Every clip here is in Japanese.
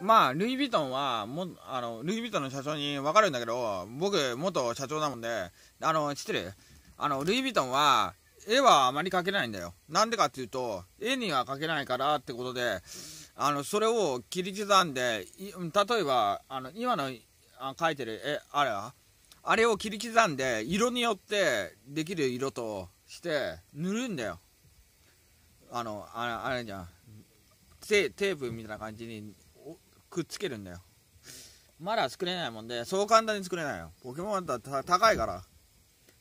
まあ、ルイ・ヴィトンはもあの、ルイ・ヴィトンの社長に分かるんだけど、僕、元社長なもんで、あの、知ってるあの、ルイ・ヴィトンは、絵はあまり描けないんだよ。なんでかっていうと、絵には描けないからってことで、あの、それを切り刻んで、例えば、あの、今のあ描いてる絵、あれはあれを切り刻んで、色によってできる色として、塗るんだよ。あの、あれ、あれじゃん。テープみたいな感じにくっつけるんだよまだ作れないもんでそう簡単に作れないよポケモンだって高いから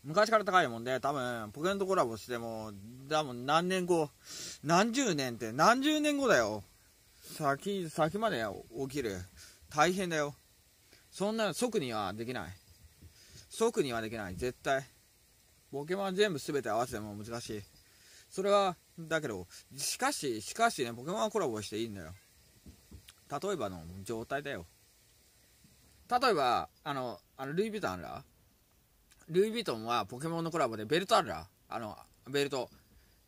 昔から高いもんで多分ポケモンとコラボしても多分何年後何十年って何十年後だよ先先まで起きる大変だよそんな即にはできない即にはできない絶対ポケモン全部全て合わせても難しいそれはだけどしかししかしねポケモンはコラボしていいんだよ例えばの状態だよ。例えば、あの、あのルイ・ヴィトンあるらルイ・ヴィトンはポケモンのコラボでベルトあるらあの、ベルト。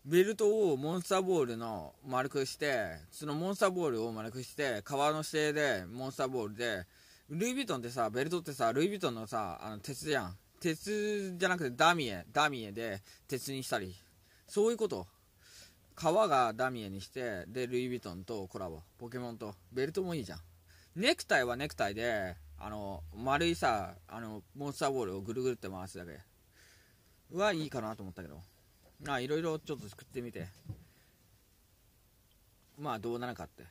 ベルトをモンスターボールの丸くして、そのモンスターボールを丸くして、革の指定でモンスターボールで、ルイ・ヴィトンってさ、ベルトってさ、ルイ・ヴィトンのさ、あの鉄じゃん。鉄じゃなくてダミエ、ダミエで鉄にしたり。そういうこと。革がダミエにして、で、ルイ・ヴィトンとコラボ。ポケモンと。ベルトもいいじゃん。ネクタイはネクタイで、あの、丸いさ、あの、モンスターボールをぐるぐるって回すだけ。はいいかなと思ったけど。まあ、いろいろちょっと作ってみて。まあ、どうなのかって。